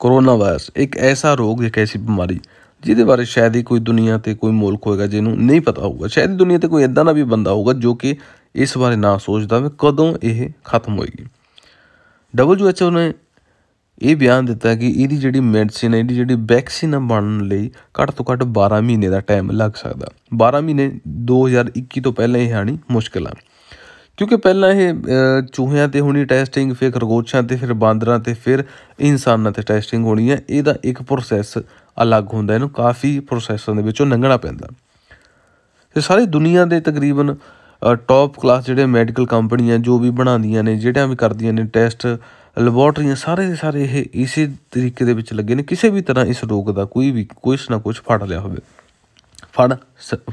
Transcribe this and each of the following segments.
corona virus ਇੱਕ ਐਸਾ ਰੋਗ ਇੱਕ ਐਸੀ ਬਿਮਾਰੀ ਜਿਹਦੇ ਬਾਰੇ ਸ਼ਾਇਦ ਹੀ ਕੋਈ ਦੁਨੀਆ ਤੇ ਕੋਈ ਮੁਲਕ ਹੋਏਗਾ ਜਿਹਨੂੰ ਨਹੀਂ ਪਤਾ ਹੋਊਗਾ ਸ਼ਾਇਦ ਦੁਨੀਆ ਤੇ ਕੋਈ ਇਦਾਂ ਦਾ ਵੀ ਬੰਦਾ ਹੋਊਗਾ ਜੋ ਕਿ ਇਸ ਬਾਰੇ ਨਾ ਸੋਚਦਾ ਵੀ ਕਦੋਂ ਇਹ ਖਤਮ ਹੋਏਗੀ WHO ਨੇ ਇਹ ਬਿਆਨ ਦਿੱਤਾ ਕਿ ਇਹਦੀ ਜਿਹੜੀ ਮੈਡੀਸਿਨ ਹੈ ਇਹਦੀ ਜਿਹੜੀ ਵੈਕਸੀਨ ਬਣਨ ਲਈ ਘੱਟ ਤੋਂ ਘੱਟ 12 ਮਹੀਨੇ ਦਾ ਟਾਈਮ ਲੱਗ ਸਕਦਾ 12 ਮਹੀਨੇ 2021 ਤੋਂ ਪਹਿਲਾਂ ਇਹ ਆਣੀ ਮੁਸ਼ਕਲ ਆ ਕਿਉਂਕਿ ਪਹਿਲਾਂ ਇਹ ਚੂਹਿਆਂ ਤੇ ਹੋਣੀ ਟੈਸਟਿੰਗ ਫਿਰ ਖਰਗੋਸ਼ਾਂ ਤੇ ਫਿਰ ਬਾਂਦਰਾਂ ਤੇ ਫਿਰ ਇਨਸਾਨਾਂ ਤੇ ਟੈਸਟਿੰਗ ਹੋਣੀ ਹੈ ਇਹਦਾ ਇੱਕ ਪ੍ਰੋਸੈਸ ਅਲੱਗ ਹੁੰਦਾ ਇਹਨੂੰ ਕਾਫੀ ਪ੍ਰੋਸੈਸਾਂ ਦੇ ਵਿੱਚੋਂ ਲੰਘਣਾ ਪੈਂਦਾ ਤੇ ਸਾਰੀ ਦੁਨੀਆ ਦੇ ਤਕਰੀਬਨ ਟੌਪ ਕਲਾਸ ਜਿਹੜੇ ਮੈਡੀਕਲ ਕੰਪਨੀਆਂ ਜੋ ਵੀ ਬਣਾਉਂਦੀਆਂ ਨੇ ਜਿਹੜਿਆਂ ਵੀ ਕਰਦੀਆਂ ਨੇ ਟੈਸਟ ਲੈਬੋਰਟਰੀਆਂ ਸਾਰੇ ਦੇ ਸਾਰੇ ਇਹ ਇਸੇ ਤਰੀਕੇ ਦੇ ਵਿੱਚ ਲੱਗੇ ਨੇ ਕਿਸੇ ਵੀ ਤਰ੍ਹਾਂ ਇਸ ਰੋਗ ਦਾ ਕੋਈ ਵੀ ਕੁਝ ਨਾ ਕੁਝ ਫੜ ਲਿਆ ਹੋਵੇ ਫੜ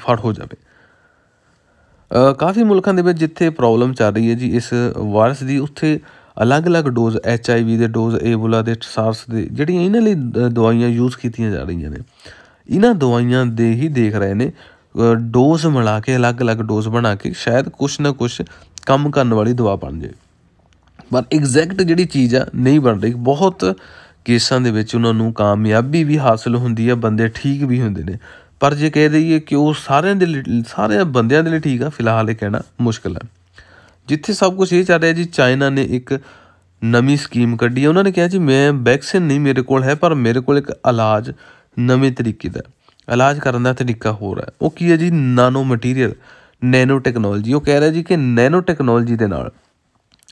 ਫੜ ਹੋ ਜਾਵੇ ਕਾਫੀ ਮੁਲਕਾਂ ਦੇ ਵਿੱਚ ਜਿੱਥੇ ਪ੍ਰੋਬਲਮ ਚੱਲ ਰਹੀ ਹੈ ਜੀ ਇਸ ਵਾਇਰਸ ਦੀ ਉੱਥੇ ਅਲੱਗ-ਅਲੱਗ ਡੋਜ਼ ਐਚ ਆਈ ਵੀ ਦੇ ਡੋਜ਼ ਏਬੋਲਾ ਦੇ ਸਾਰਸ ਦੇ ਜਿਹੜੀਆਂ ਇਹਨਾਂ ਲਈ ਦਵਾਈਆਂ ਯੂਜ਼ ਕੀਤੀਆਂ ਜਾ ਰਹੀਆਂ ਨੇ ਇਹਨਾਂ ਦਵਾਈਆਂ ਦੇ ਹੀ ਦੇਖ ਰਹੇ ਨੇ ਡੋਜ਼ ਮਿਲਾ ਕੇ ਅਲੱਗ-ਅਲੱਗ ਡੋਜ਼ ਬਣਾ ਕੇ ਸ਼ਾਇਦ ਕੁਝ ਨਾ ਕੁਝ ਕੰਮ ਕਰਨ ਵਾਲੀ ਦਵਾ ਬਣ ਜਾਏ ਪਰ ਐਗਜ਼ੈਕਟ ਜਿਹੜੀ ਚੀਜ਼ ਆ ਨਹੀਂ ਬਣ ਰਹੀ ਬਹੁਤ ਕੇਸਾਂ ਦੇ ਵਿੱਚ ਉਹਨਾਂ ਨੂੰ ਕਾਮਯਾਬੀ ਵੀ ਹਾਸਲ ਹੁੰਦੀ ਆ ਬੰਦੇ ਠੀਕ ਵੀ ਹੁੰਦੇ ਨੇ ਪਰ ਜੇ ਕਹਿ ਦਈਏ ਕਿ ਉਹ ਸਾਰਿਆਂ ਦੇ ਸਾਰੇ ਬੰਦਿਆਂ ਦੇ ਲਈ ਠੀਕ ਆ ਫਿਲਹਾਲ ਇਹ ਕਹਿਣਾ ਮੁਸ਼ਕਲ ਹੈ ਜਿੱਥੇ ਸਭ ਕੁਝ ਇਹ ਚੱਲ ਰਿਹਾ ਜੀ ਚਾਈਨਾ ਨੇ ਇੱਕ ਨਵੀਂ ਸਕੀਮ ਕੱਢੀ ਹੈ ਉਹਨਾਂ ਨੇ ਕਿਹਾ ਜੀ ਮੈਂ ਵੈਕਸੀਨ ਨਹੀਂ ਮੇਰੇ ਕੋਲ ਹੈ ਪਰ ਮੇਰੇ ਕੋਲ ਇੱਕ ਇਲਾਜ ਨਵੇਂ ਤਰੀਕੇ ਦਾ ਇਲਾਜ ਕਰਨ ਦਾ ਤਰੀਕਾ ਹੋਰ ਹੈ ਉਹ ਕੀ ਹੈ ਜੀ ਨੈਨੋ ਮਟੀਰੀਅਲ ਨੈਨੋ ਟੈਕਨੋਲੋਜੀ ਉਹ ਕਹਿ ਰਿਹਾ ਜੀ ਕਿ ਨੈਨੋ ਟੈਕਨੋਲੋਜੀ ਦੇ ਨਾਲ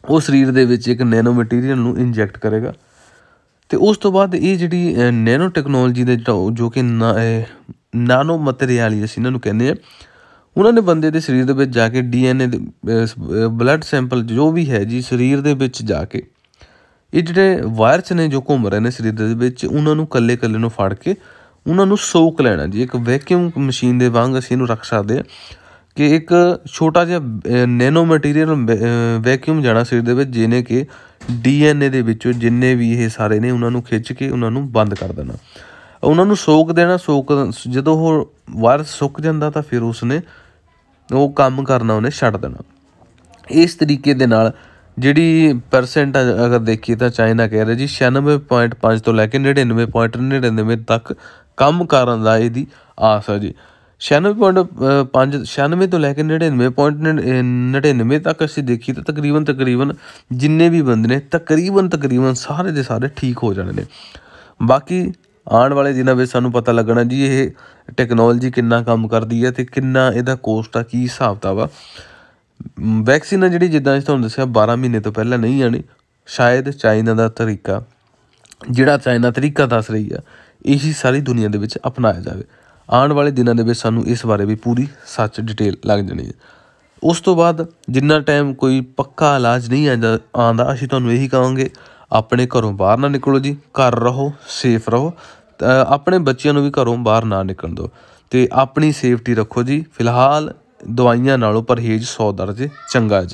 ਉਹ ਸਰੀਰ ਦੇ ਵਿੱਚ ਇੱਕ ਨੈਨੋ ਮਟੀਰੀਅਲ ਨੂੰ ਇੰਜੈਕਟ ਕਰੇਗਾ ਤੇ ਉਸ ਤੋਂ ਬਾਅਦ ਇਹ ਜਿਹੜੀ ਨੈਨੋ ਟੈਕਨੋਲੋਜੀ ਦੇ ਜੋ ਕਿ ਨਾਨੋ ਮਟੀਰੀਅਲ ਅਸੀਂ ਇਹਨਾਂ ਨੂੰ ਕਹਿੰਦੇ ਆ ਉਹਨਾਂ ਨੇ ਬੰਦੇ ਦੇ ਸਰੀਰ ਦੇ ਵਿੱਚ ਜਾ ਕੇ ਡੀਐਨਏ ਬਲੱਡ ਸੈਂਪਲ ਜੋ ਵੀ ਹੈ ਜੀ ਸਰੀਰ ਦੇ ਵਿੱਚ ਜਾ ਕੇ ਇਹ ਜਿਹੜੇ ਵਾਇਰਸ ਨੇ ਜੋ ਘੁੰਮ ਰਹੇ ਨੇ ਸਰੀਰ ਦੇ ਵਿੱਚ ਉਹਨਾਂ ਨੂੰ ਕੱਲੇ ਕੱਲੇ ਨੂੰ ਫੜ ਕੇ ਉਹਨਾਂ ਨੂੰ ਸੋਕ ਲੈਣਾ ਜੀ ਇੱਕ ਵੈਕਿਊਮ ਮਸ਼ੀਨ ਦੇ ਵਾਂਗ ਅਸੀਂ ਇਹਨੂੰ ਰੱਖ ਸਕਦੇ ਆ ਕਿ ਇੱਕ ਛੋਟਾ ਜਿਹਾ ਨੈਨੋ ਮਟੀਰੀਅਲ ਵੈਕਿਊਮ ਜਾਣਾ ਸਰੀਰ ਦੇ ਵਿੱਚ ਜਿਨੇ ਕਿ ਡੀਐਨਏ ਦੇ ਵਿੱਚੋਂ ਜਿੰਨੇ ਵੀ ਇਹ ਸਾਰੇ ਨੇ ਉਹਨਾਂ ਨੂੰ ਖਿੱਚ ਕੇ ਉਹਨਾਂ ਨੂੰ ਬੰਦ ਕਰ ਦੇਣਾ ਉਹਨਾਂ ਨੂੰ ਸੋਕ ਦੇਣਾ ਸੋਕ ਜਦੋਂ ਉਹ ਵਾਇਰਸ ਸੁੱਕ ਜਾਂਦਾ ਤਾਂ ਫਿਰ ਉਸਨੇ ਉਹ ਕੰਮ ਕਰਨਾ ਉਹਨੇ ਛੱਡ ਦੇਣਾ ਇਸ ਤਰੀਕੇ ਦੇ ਨਾਲ ਜਿਹੜੀ ਪਰਸੈਂਟ ਅਗਰ ਦੇਖੀਏ ਤਾਂ ਚਾਈਨਾ ਕਹਿ ਰਿਹਾ ਜੀ 96.5 ਤੋਂ ਲੈ ਕੇ 99.99 ਤੱਕ ਕੰਮ ਕਰਨ ਦਾ ਇਹਦੀ ਆਸ ਹੈ ਜੀ 96.5 96 ਤੋਂ ਲੈ ਕੇ 99.99 ਤੱਕ ਅਸੀਂ ਦੇਖੀ ਤਾਂ ਤਕਰੀਬਨ ਤਕਰੀਬਨ ਜਿੰਨੇ ਵੀ ਬੰਦੇ ਨੇ ਤਕਰੀਬਨ ਤਕਰੀਬਨ ਸਾਰੇ ਦੇ ਸਾਰੇ ਠੀਕ ਹੋ ਜਾਣੇ ਨੇ ਬਾਕੀ ਆਉਣ ਵਾਲੇ ਦਿਨਾਂ ਵਿੱਚ ਸਾਨੂੰ ਪਤਾ ਲੱਗਣਾ ਜੀ ਇਹ ਟੈਕਨੋਲੋਜੀ ਕਿੰਨਾ ਕੰਮ ਕਰਦੀ ਹੈ ਤੇ ਕਿੰਨਾ ਇਹਦਾ ਕੋਸਟ ਆ ਕੀ ਹਿਸਾਬ ਦਾ ਵੈਕਸੀਨ ਜਿਹੜੀ ਜਿੱਦਾਂ ਅਸੀਂ ਤੁਹਾਨੂੰ ਦੱਸਿਆ 12 ਮਹੀਨੇ ਤੋਂ ਪਹਿਲਾਂ ਨਹੀਂ ਆਣੀ ਸ਼ਾਇਦ ਚਾਈਨਾ ਦਾ ਤਰੀਕਾ ਜਿਹੜਾ ਚਾਈਨਾ ਤਰੀਕਾ ਦੱਸ ਰਹੀ ਆ ਇਹੀ ਸਾਰੀ ਦੁਨੀਆ ਦੇ ਵਿੱਚ ਅਪਣਾਇਆ ਜਾਵੇ ਆਉਣ ਵਾਲੇ ਦਿਨਾਂ ਦੇ ਵਿੱਚ ਸਾਨੂੰ ਇਸ ਬਾਰੇ ਵੀ ਪੂਰੀ ਸੱਚ ਡਿਟੇਲ ਲੱਗ ਜਾਣੀ ਹੈ ਉਸ ਤੋਂ ਬਾਅਦ ਜਿੰਨਾ ਟਾਈਮ ਕੋਈ ਪੱਕਾ ਇਲਾਜ ਨਹੀਂ ਆਂਦਾ ਅਸੀਂ ਤੁਹਾਨੂੰ ਇਹੀ ਕਹਾਂਗੇ ਆਪਣੇ ਘਰੋਂ ਬਾਹਰ ਨਾ ਨਿਕਲੋ ਜੀ ਘਰ ਰਹੋ ਸੇਫ ਰਹੋ ਆਪਣੇ ਬੱਚਿਆਂ ਨੂੰ ਵੀ ਘਰੋਂ ਬਾਹਰ ਨਾ ਨਿਕਲਣ ਦਿਓ ਤੇ ਆਪਣੀ ਸੇਫਟੀ ਰੱਖੋ ਜੀ ਫਿਲਹਾਲ ਦਵਾਈਆਂ ਨਾਲੋਂ ਪਰਹੇਜ਼ 100 ਦਰਜੇ ਚੰਗਾ ਜੀ